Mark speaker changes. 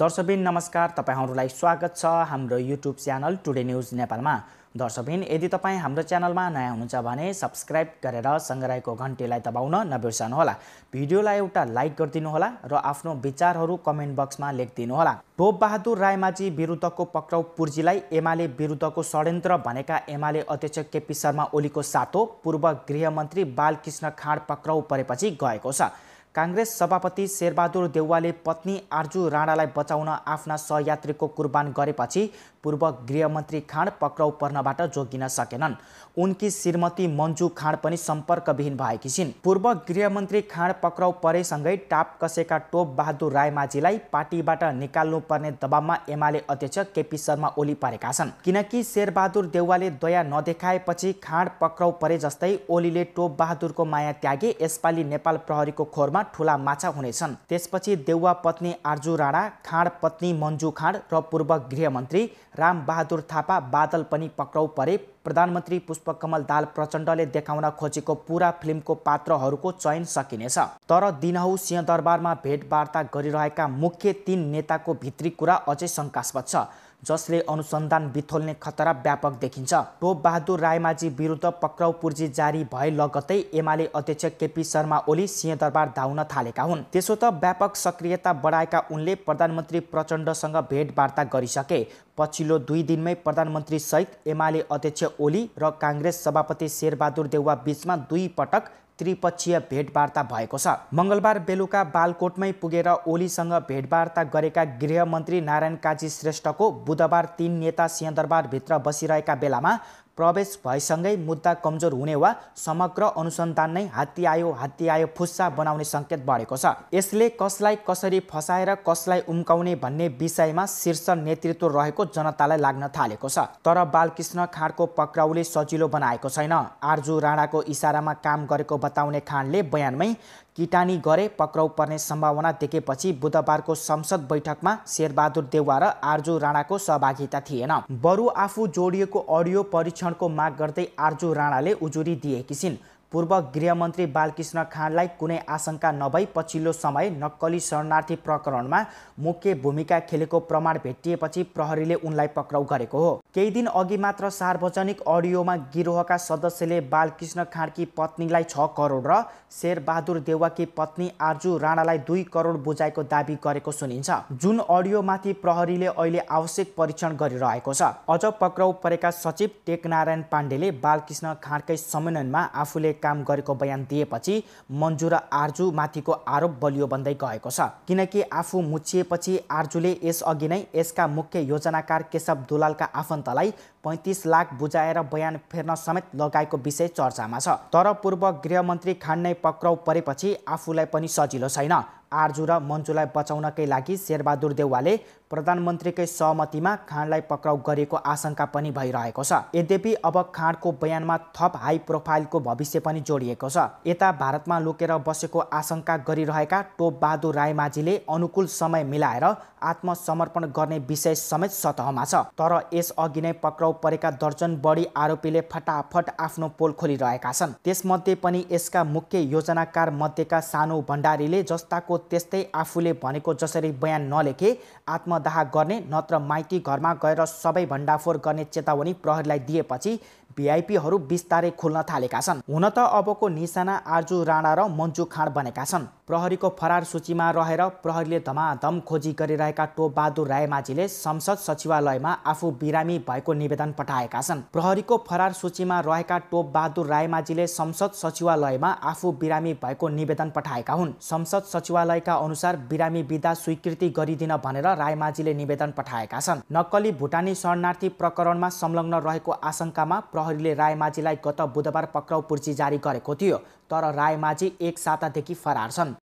Speaker 1: दर्शकबिन नमस्कार तपाईँहरूलाई स्वागत छ हाम्रो युट्युब च्यानल टुडे न्युज नेपालमा दर्शकबिन यदि तपाईँ हाम्रो च्यानलमा नयाँ हुनुहुन्छ भने सब्सक्राइब गरेर सङ्ग्रहको घन्टीलाई दबाउन नबिर्सनुहोला भिडियोलाई एउटा लाइक गरिदिनुहोला र आफ्नो विचारहरू कमेन्ट बक्समा लेखिदिनुहोला बहादुर रायमाझी विरुद्धको पक्राउ पुर्जीलाई एमाले विरुद्धको षड्यन्त्र भनेका एमाले अध्यक्ष केपी शर्मा ओलीको सातो पूर्व गृहमन्त्री बालकृष्ण खाँड पक्राउ परेपछि गएको छ काङ्ग्रेस सभापति शेरबहादुर देउवाले पत्नी आर्जु राणालाई बचाउन आफ्ना सहयात्रीको कुर्बान गरेपछि पूर्व गृहमन्त्री खाँड पक्राउ पर्नबाट जोगिन सकेनन् उनकी श्रीमती मन्जु खाँड पनि सम्पर्कविहीन भएकी छिन् पूर्व गृहमन्त्री खाँड पक्राउ परेसँगै टाप कसेका टोप बहादुर रायमाझीलाई पार्टीबाट निकाल्नुपर्ने दबावमा एमाले अध्यक्ष केपी शर्मा ओली परेका छन् किनकि शेरबहादुर देउवाले दया नदेखाएपछि खाँड पक्राउ परे जस्तै ओलीले टोप बहादुरको माया त्यागे यसपालि नेपाल प्रहरीको खोरमा ठूला माछा हुनेछन् त्यसपछि देउवा पत्नी आर्जु राणा खाँड पत्नी मन्जु खाँड र पूर्व गृहमन्त्री रामबहादुर थापा बादल पनि पक्राउ परे प्रधानमन्त्री पुष्पकमल दाल प्रचण्डले देखाउन खोजेको पुरा फिल्मको पात्रहरूको चयन सकिनेछ तर दिनहौ सिंहदरबारमा भेटवार्ता गरिरहेका मुख्य तीन नेताको भित्री कुरा अझै शङ्कास्पद छ जसले अनुसन्धान बिथोल्ने खतरा व्यापक देखिन्छ टोपबहादुर रायमाझी विरुद्ध पक्राउ पूर्जी जारी भए लगतै एमाले अध्यक्ष केपी शर्मा ओली सिंहदरबार धाउन थालेका हुन् त्यसो त व्यापक सक्रियता बढाएका उनले प्रधानमन्त्री प्रचण्डसँग भेटवार्ता गरिसके पछिल्लो दुई दिनमै प्रधानमन्त्री सहित एमाले अध्यक्ष ओली र काङ्ग्रेस सभापति शेरबहादुर देउवा बीचमा दुई पटक त्रिपक्षीय भेटवार्ता भएको छ मङ्गलबार बेलुका बालकोटमै पुगेर ओलीसँग भेटवार्ता गरेका गृहमन्त्री नारायण काजी श्रेष्ठको बुधबार तीन नेता सिंहदरबारभित्र बसिरहेका बेलामा प्रवेश भएसँगै मुद्दा कमजोर हुने वा समग्र अनुसन्धान नै हात्ती आयो हात्ती आयो फुस्सा बनाउने सङ्केत बढेको छ यसले कसलाई कसरी फसाएर कसलाई उम्काउने भन्ने विषयमा शीर्ष नेतृत्व रहेको जनतालाई लाग्न थालेको छ तर बालकृष्ण खाँडको पक्राउले सजिलो बनाएको छैन आर्जु राणाको इसारामा काम गरेको बताउने खाँडले बयानमै किटानी गरे पक्राउ पर्ने सम्भावना देखेपछि बुधबारको संसद बैठकमा शेरबहादुर देउवा र आर्जु राणाको सहभागिता थिएन बरु आफू जोडिएको अडियो परीक्षणको माग गर्दै आर्जु राणाले उजुरी दिएकी छिन् पूर्व गृहमन्त्री बालकृष्ण खाँडलाई कुनै आशंका नभई पछिल्लो समय नक्कली शरणार्थी प्रकरणमा मुख्य भूमिका खेलेको प्रमाण भेटिएपछि प्रहरीले उनलाई पक्राउ गरेको हो केही दिन अघि मात्र सार्वजनिक अडियोमा गिरोहका सदस्यले बालकृष्ण खाँडकी पत्नीलाई छ करोड र शेरबहादुर देवाकी पत्नी आर्जु राणालाई दुई करोड बुझाएको दावी गरेको सुनिन्छ जुन अडियोमाथि प्रहरीले अहिले आवश्यक परीक्षण गरिरहेको छ अझ पक्राउ परेका सचिव टेकनारायण पाण्डेले बालकृष्ण खाँडकै सम्मेलनमा आफूले काम गरेको बयान दिएपछि मन्जुरा माथिको आरोप बलियो बन्दै गएको छ किनकि आफू मुछिएपछि आर्जुले यसअघि नै यसका मुख्य योजनाकार केशव दुलालका आफन्तलाई पैँतिस लाख बुझाएर बयान फेर्न समेत लगाएको विषय चर्चामा छ तर पूर्व गृहमन्त्री खान नै पक्राउ परेपछि आफूलाई पनि सजिलो छैन आर्जु र मन्जुलाई बचाउनकै लागि शेरबहादुर देउवाले प्रधानमन्त्रीकै सहमतिमा खाँडलाई पक्राउ गरेको आशंका पनि भइरहेको छ यद्यपि अब खाँडको बयानमा थप हाई प्रोफाइलको भविष्य पनि जोडिएको छ यता भारतमा लुकेर बसेको आशंका गरिरहेका टोपबहादुर रायमाझीले अनुकूल समय मिलाएर आत्मसमर्पण गर्ने विषय समेत सतहमा छ तर यसअघि नै पक्राउ परेका दर्जन बढी आरोपीले फटाफट आफ्नो पोल खोलिरहेका छन् त्यसमध्ये पनि यसका मुख्य योजनाकार मध्येका सानो भण्डारीले जस्ताको त्यस्तै आफूले भनेको जसरी बयान नलेखे आत्मदाह गर्ने नत्र माइती घरमा गएर सबै भण्डाफोर गर्ने चेतावनी प्रहरीलाई दिएपछि भिआइपीहरू बिस्तारै खुल्न थालेका छन् हुन त अबको निशाना आर्जु राणा र मन्जु खाँड बनेका छन् प्रहरीको फरार सूचीमा रहेर प्रहरीले धमाधम खोजी गरिरहेका टोपबहादुर रायमाझीले संसद सचिवालयमा आफू बिरामी भएको निवेदन पठाएका छन् प्रहरीको फरार सूचीमा रहेका टोपबहादुर रायमाझीले संसद सचिवालयमा आफू बिरामी भएको निवेदन पठाएका हुन् संसद सचिवालयका अनुसार बिरामी विधा स्वीकृति गरिदिन भनेर रायमाझीले निवेदन पठाएका छन् नक्कली भुटानी शरणार्थी प्रकरणमा संलग्न रहेको आशंकामा प्रहरी प्रहरीले रायमाझीलाई गत बुधबार पक्राउ पुर्ची जारी गरेको थियो तर रायमाझी एक सातादेखि फरार छन्